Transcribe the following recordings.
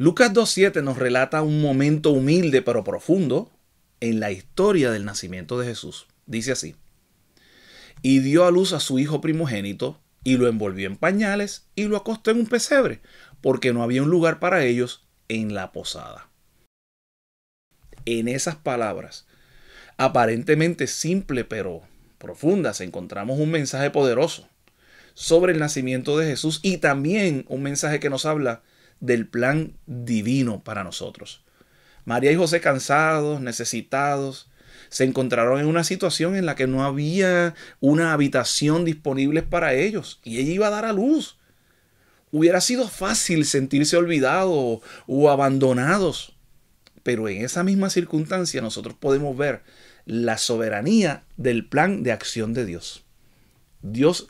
Lucas 2.7 nos relata un momento humilde pero profundo en la historia del nacimiento de Jesús. Dice así, y dio a luz a su hijo primogénito, y lo envolvió en pañales, y lo acostó en un pesebre, porque no había un lugar para ellos en la posada. En esas palabras, aparentemente simple pero profundas, encontramos un mensaje poderoso sobre el nacimiento de Jesús y también un mensaje que nos habla del plan divino para nosotros. María y José cansados, necesitados, se encontraron en una situación en la que no había una habitación disponible para ellos y ella iba a dar a luz. Hubiera sido fácil sentirse olvidados o abandonados, pero en esa misma circunstancia nosotros podemos ver la soberanía del plan de acción de Dios. Dios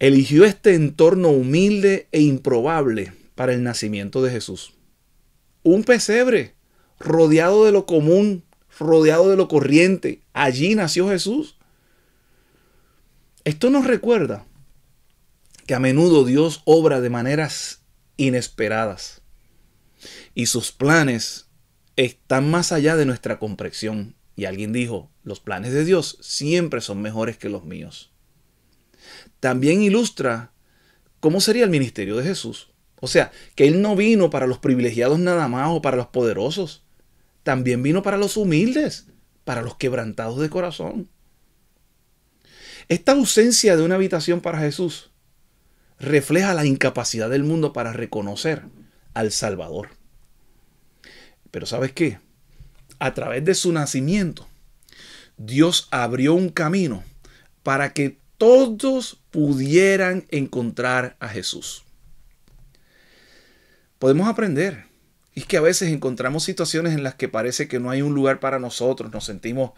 eligió este entorno humilde e improbable para el nacimiento de Jesús. Un pesebre rodeado de lo común, rodeado de lo corriente. Allí nació Jesús. Esto nos recuerda que a menudo Dios obra de maneras inesperadas y sus planes están más allá de nuestra comprensión. Y alguien dijo, los planes de Dios siempre son mejores que los míos. También ilustra cómo sería el ministerio de Jesús. O sea, que Él no vino para los privilegiados nada más o para los poderosos. También vino para los humildes, para los quebrantados de corazón. Esta ausencia de una habitación para Jesús refleja la incapacidad del mundo para reconocer al Salvador. Pero ¿sabes qué? A través de su nacimiento, Dios abrió un camino para que todos pudieran encontrar a Jesús podemos aprender. Y es que a veces encontramos situaciones en las que parece que no hay un lugar para nosotros, nos sentimos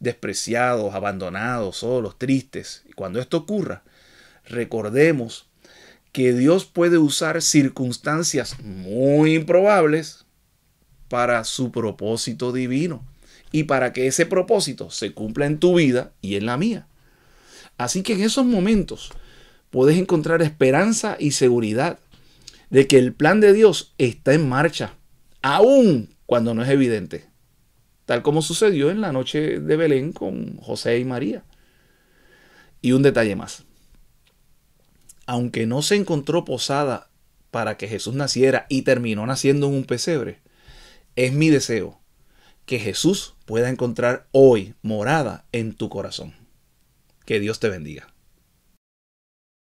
despreciados, abandonados, solos, tristes. Y cuando esto ocurra, recordemos que Dios puede usar circunstancias muy improbables para su propósito divino y para que ese propósito se cumpla en tu vida y en la mía. Así que en esos momentos puedes encontrar esperanza y seguridad de que el plan de Dios está en marcha, aún cuando no es evidente, tal como sucedió en la noche de Belén con José y María. Y un detalle más. Aunque no se encontró posada para que Jesús naciera y terminó naciendo en un pesebre, es mi deseo que Jesús pueda encontrar hoy morada en tu corazón. Que Dios te bendiga.